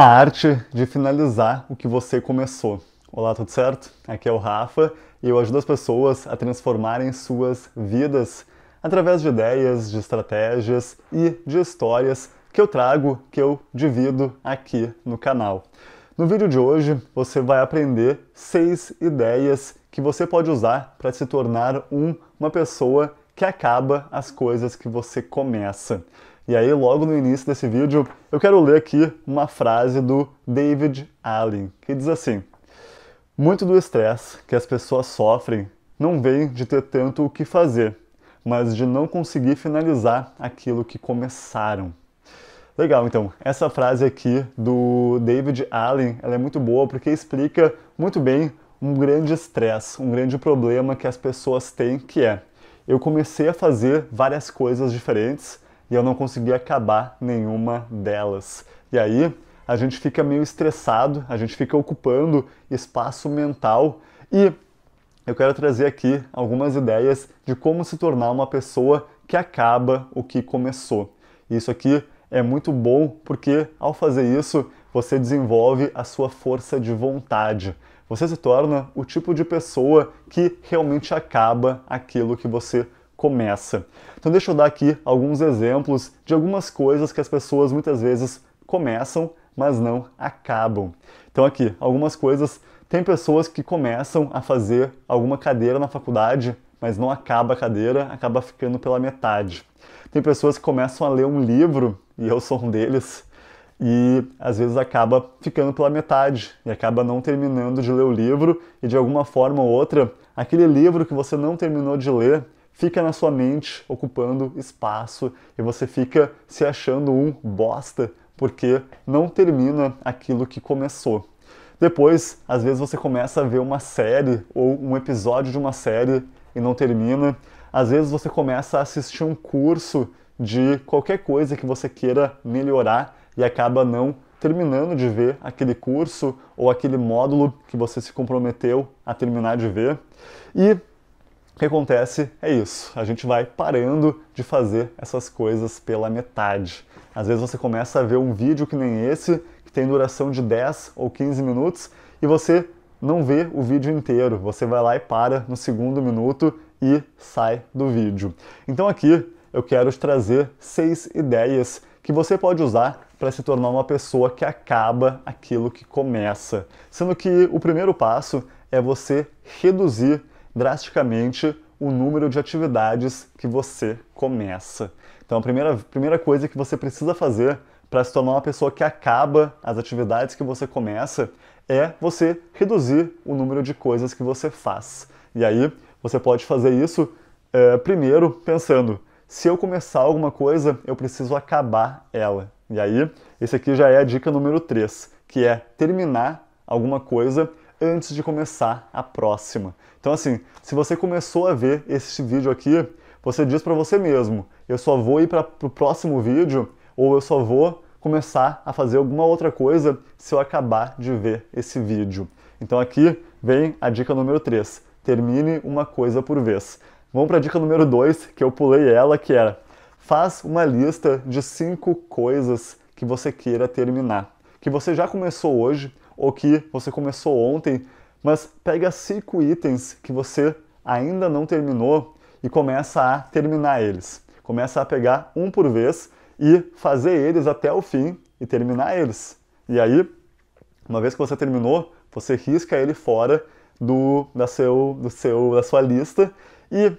a arte de finalizar o que você começou. Olá, tudo certo? Aqui é o Rafa e eu ajudo as pessoas a transformarem suas vidas através de ideias, de estratégias e de histórias que eu trago, que eu divido aqui no canal. No vídeo de hoje, você vai aprender seis ideias que você pode usar para se tornar um, uma pessoa que acaba as coisas que você começa. E aí, logo no início desse vídeo, eu quero ler aqui uma frase do David Allen, que diz assim: Muito do estresse que as pessoas sofrem não vem de ter tanto o que fazer, mas de não conseguir finalizar aquilo que começaram. Legal, então, essa frase aqui do David Allen, ela é muito boa porque explica muito bem um grande estresse, um grande problema que as pessoas têm, que é: eu comecei a fazer várias coisas diferentes, e eu não consegui acabar nenhuma delas. E aí a gente fica meio estressado, a gente fica ocupando espaço mental e eu quero trazer aqui algumas ideias de como se tornar uma pessoa que acaba o que começou. isso aqui é muito bom porque ao fazer isso você desenvolve a sua força de vontade. Você se torna o tipo de pessoa que realmente acaba aquilo que você começa. Então deixa eu dar aqui alguns exemplos de algumas coisas que as pessoas muitas vezes começam, mas não acabam. Então aqui, algumas coisas, tem pessoas que começam a fazer alguma cadeira na faculdade, mas não acaba a cadeira, acaba ficando pela metade. Tem pessoas que começam a ler um livro, e eu sou um deles, e às vezes acaba ficando pela metade e acaba não terminando de ler o livro e de alguma forma ou outra, aquele livro que você não terminou de ler fica na sua mente ocupando espaço e você fica se achando um bosta porque não termina aquilo que começou. Depois, às vezes você começa a ver uma série ou um episódio de uma série e não termina. Às vezes você começa a assistir um curso de qualquer coisa que você queira melhorar e acaba não terminando de ver aquele curso ou aquele módulo que você se comprometeu a terminar de ver. E o que acontece é isso, a gente vai parando de fazer essas coisas pela metade. Às vezes você começa a ver um vídeo que nem esse, que tem duração de 10 ou 15 minutos, e você não vê o vídeo inteiro, você vai lá e para no segundo minuto e sai do vídeo. Então aqui eu quero te trazer seis ideias que você pode usar para se tornar uma pessoa que acaba aquilo que começa. Sendo que o primeiro passo é você reduzir drasticamente o número de atividades que você começa. Então, a primeira, primeira coisa que você precisa fazer para se tornar uma pessoa que acaba as atividades que você começa é você reduzir o número de coisas que você faz. E aí, você pode fazer isso é, primeiro pensando: se eu começar alguma coisa, eu preciso acabar ela. E aí, esse aqui já é a dica número 3, que é terminar alguma coisa antes de começar a próxima. Então, assim, se você começou a ver este vídeo aqui, você diz para você mesmo: eu só vou ir para o próximo vídeo ou eu só vou começar a fazer alguma outra coisa se eu acabar de ver esse vídeo. Então, aqui vem a dica número 3. Termine uma coisa por vez. Vamos para a dica número 2, que eu pulei ela, que era é, faz uma lista de cinco coisas que você queira terminar, que você já começou hoje ou que você começou ontem, mas pega cinco itens que você ainda não terminou e começa a terminar eles. Começa a pegar um por vez e fazer eles até o fim e terminar eles. E aí, uma vez que você terminou, você risca ele fora do, da, seu, do seu, da sua lista e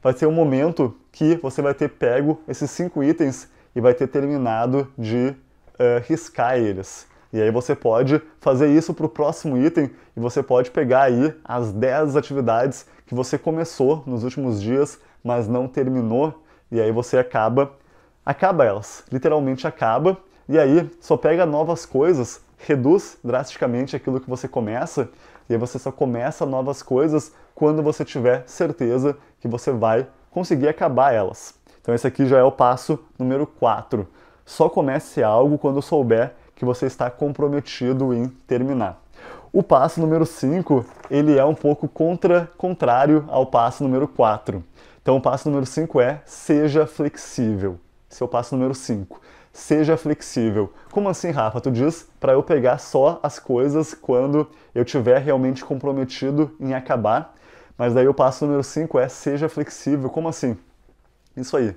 vai ser um momento que você vai ter pego esses cinco itens e vai ter terminado de uh, riscar eles. E aí você pode fazer isso para o próximo item e você pode pegar aí as 10 atividades que você começou nos últimos dias, mas não terminou, e aí você acaba acaba elas, literalmente acaba, e aí só pega novas coisas, reduz drasticamente aquilo que você começa, e aí você só começa novas coisas quando você tiver certeza que você vai conseguir acabar elas. Então esse aqui já é o passo número 4. Só comece algo quando souber que você está comprometido em terminar. O passo número 5, ele é um pouco contra, contrário ao passo número 4. Então o passo número 5 é seja flexível. Esse é o passo número 5. Seja flexível. Como assim, Rafa? Tu diz para eu pegar só as coisas quando eu tiver realmente comprometido em acabar. Mas daí o passo número 5 é seja flexível. Como assim? Isso aí.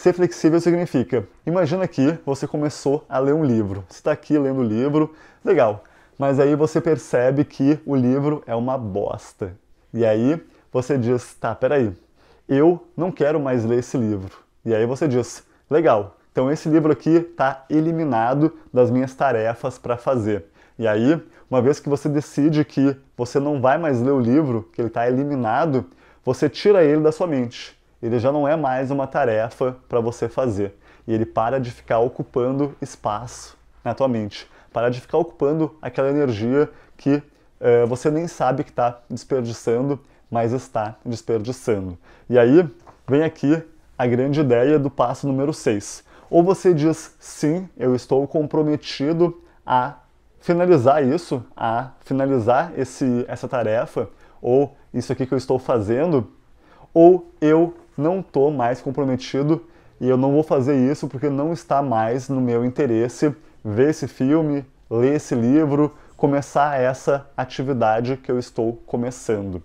Ser flexível significa, imagina que você começou a ler um livro, você está aqui lendo o livro, legal, mas aí você percebe que o livro é uma bosta. E aí você diz, tá, peraí, eu não quero mais ler esse livro. E aí você diz, legal, então esse livro aqui está eliminado das minhas tarefas para fazer. E aí, uma vez que você decide que você não vai mais ler o livro, que ele está eliminado, você tira ele da sua mente ele já não é mais uma tarefa para você fazer. E ele para de ficar ocupando espaço na tua mente, para de ficar ocupando aquela energia que eh, você nem sabe que está desperdiçando, mas está desperdiçando. E aí vem aqui a grande ideia do passo número 6. Ou você diz sim, eu estou comprometido a finalizar isso, a finalizar esse, essa tarefa, ou isso aqui que eu estou fazendo, ou eu não tô mais comprometido e eu não vou fazer isso porque não está mais no meu interesse ver esse filme, ler esse livro, começar essa atividade que eu estou começando.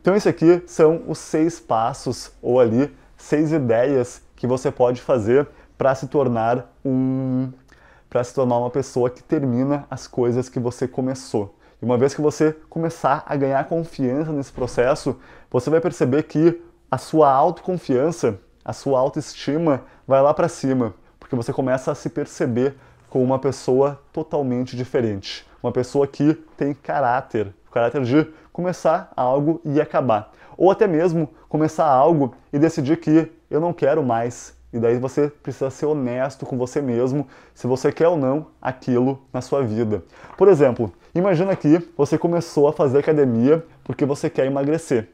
Então, isso aqui são os seis passos ou ali seis ideias que você pode fazer para se tornar um para se tornar uma pessoa que termina as coisas que você começou. E uma vez que você começar a ganhar confiança nesse processo, você vai perceber que a sua autoconfiança, a sua autoestima vai lá para cima, porque você começa a se perceber como uma pessoa totalmente diferente, uma pessoa que tem caráter, o caráter de começar algo e acabar, ou até mesmo começar algo e decidir que eu não quero mais. E daí você precisa ser honesto com você mesmo, se você quer ou não aquilo na sua vida. Por exemplo, imagina que você começou a fazer academia porque você quer emagrecer.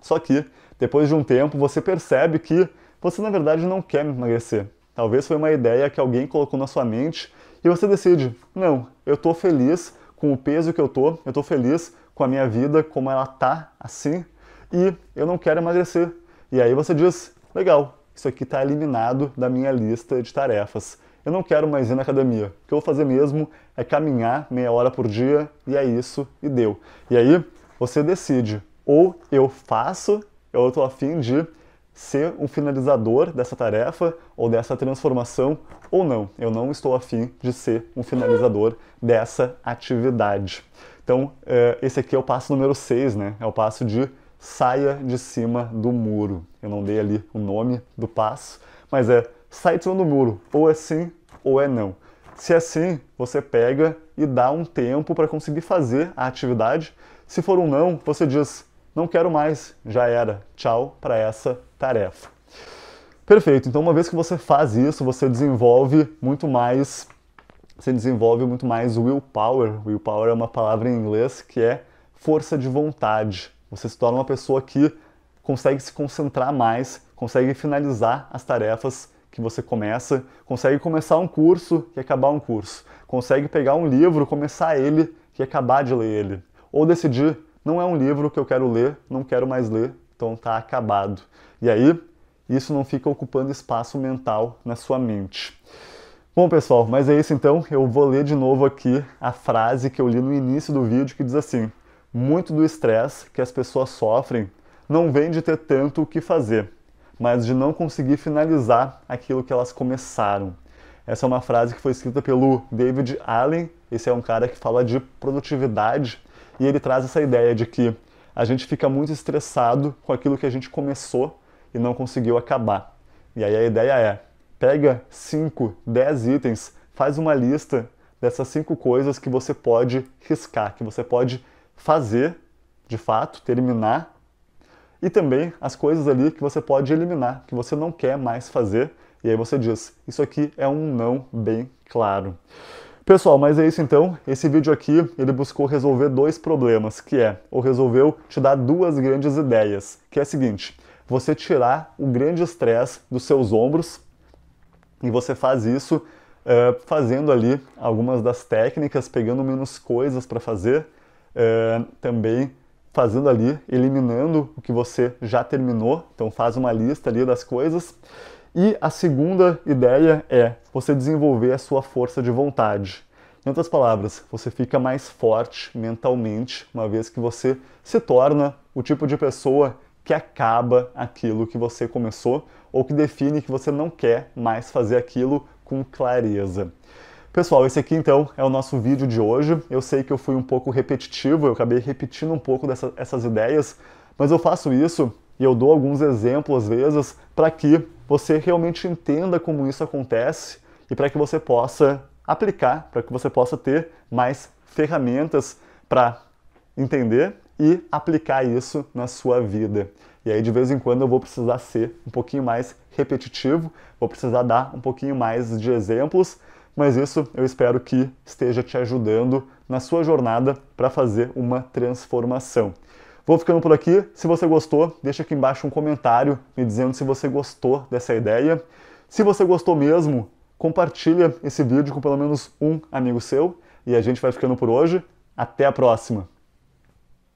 Só que depois de um tempo você percebe que você na verdade não quer emagrecer. Talvez foi uma ideia que alguém colocou na sua mente e você decide: não, eu estou feliz com o peso que eu tô, eu estou feliz com a minha vida como ela tá assim e eu não quero emagrecer. E aí você diz: legal, isso aqui está eliminado da minha lista de tarefas. Eu não quero mais ir na academia. O que eu vou fazer mesmo é caminhar meia hora por dia e é isso e deu. E aí você decide: ou eu faço eu estou afim de ser um finalizador dessa tarefa ou dessa transformação ou não. Eu não estou afim de ser um finalizador dessa atividade. Então, eh, esse aqui é o passo número 6, né? É o passo de saia de cima do muro. Eu não dei ali o nome do passo, mas é sai de cima do muro, ou é sim ou é não. Se é sim, você pega e dá um tempo para conseguir fazer a atividade. Se for um não, você diz não quero mais, já era, tchau para essa tarefa. Perfeito. Então, uma vez que você faz isso, você desenvolve muito mais você desenvolve muito mais willpower. Willpower é uma palavra em inglês que é força de vontade. Você se torna uma pessoa que consegue se concentrar mais, consegue finalizar as tarefas que você começa, consegue começar um curso e acabar um curso, consegue pegar um livro, começar ele e acabar de ler ele, ou decidir não é um livro que eu quero ler, não quero mais ler, então está acabado. E aí, isso não fica ocupando espaço mental na sua mente. Bom, pessoal, mas é isso então. Eu vou ler de novo aqui a frase que eu li no início do vídeo que diz assim: Muito do estresse que as pessoas sofrem não vem de ter tanto o que fazer, mas de não conseguir finalizar aquilo que elas começaram. Essa é uma frase que foi escrita pelo David Allen. Esse é um cara que fala de produtividade e ele traz essa ideia de que a gente fica muito estressado com aquilo que a gente começou e não conseguiu acabar. E aí a ideia é: pega 5, 10 itens, faz uma lista dessas cinco coisas que você pode riscar, que você pode fazer, de fato, terminar, e também as coisas ali que você pode eliminar, que você não quer mais fazer, e aí você diz: isso aqui é um não bem claro. Pessoal, mas é isso então. Esse vídeo aqui, ele buscou resolver dois problemas, que é, ou resolveu te dar duas grandes ideias, que é a seguinte, você tirar o grande estresse dos seus ombros, e você faz isso uh, fazendo ali algumas das técnicas, pegando menos coisas para fazer, uh, também fazendo ali, eliminando o que você já terminou, então faz uma lista ali das coisas, e a segunda ideia é você desenvolver a sua força de vontade. Em outras palavras, você fica mais forte mentalmente, uma vez que você se torna o tipo de pessoa que acaba aquilo que você começou ou que define que você não quer mais fazer aquilo com clareza. Pessoal, esse aqui então é o nosso vídeo de hoje. Eu sei que eu fui um pouco repetitivo, eu acabei repetindo um pouco dessas ideias, mas eu faço isso e eu dou alguns exemplos às vezes para que você realmente entenda como isso acontece e para que você possa aplicar, para que você possa ter mais ferramentas para entender e aplicar isso na sua vida. E aí de vez em quando eu vou precisar ser um pouquinho mais repetitivo, vou precisar dar um pouquinho mais de exemplos, mas isso eu espero que esteja te ajudando na sua jornada para fazer uma transformação. Vou ficando por aqui. Se você gostou, deixa aqui embaixo um comentário me dizendo se você gostou dessa ideia. Se você gostou mesmo, compartilha esse vídeo com pelo menos um amigo seu. E a gente vai ficando por hoje. Até a próxima!